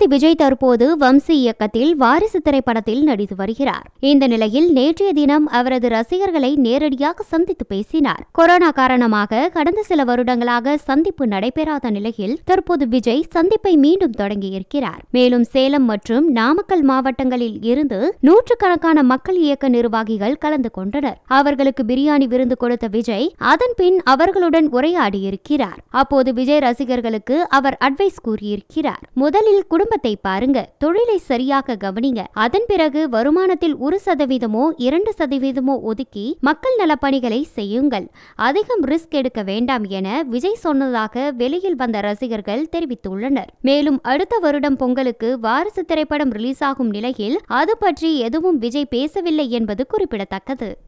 தளபதி விஜய் தற்போது வம்சி இயக்கத்தில் வாரிசு திரைப்படத்தில் நடித்து வருகிறார் இந்த நிலையில் நேற்றைய தினம் அவரது ரசிகர்களை நேரடியாக சந்தித்து பேசினார் கொரோனா காரணமாக கடந்த சில வருடங்களாக சந்திப்பு நடைபெறாத நிலையில் தற்போது விஜய் சந்திப்பை மீண்டும் தொடங்கியிருக்கிறார் மேலும் சேலம் மற்றும் நாமக்கல் மாவட்டங்களில் இருந்து நூற்றுக்கணக்கான மக்கள் இயக்க நிர்வாகிகள் கலந்து கொண்டனர் அவர்களுக்கு பிரியாணி விருந்து கொடுத்த விஜய் அதன் பின் அவர்களுடன் உரையாடியிருக்கிறார் அப்போது விஜய் ரசிகர்களுக்கு அவர் அட்வைஸ் கூறியிருக்கிறார் முதலில் குடும்ப குடும்பத்தை பாருங்க தொழிலை சரியாக கவனிங்க அதன் பிறகு வருமானத்தில் ஒரு சதவீதமோ இரண்டு சதவீதமோ ஒதுக்கி மக்கள் நலப்பணிகளை செய்யுங்கள் அதிகம் ரிஸ்க் எடுக்க வேண்டாம் என விஜய் சொன்னதாக வெளியில் வந்த ரசிகர்கள் தெரிவித்துள்ளனர் மேலும் அடுத்த வருடம் பொங்கலுக்கு வாரிசு திரைப்படம் ரிலீஸ் ஆகும் நிலையில் அது பற்றி எதுவும் விஜய் பேசவில்லை என்பது குறிப்பிடத்தக்கது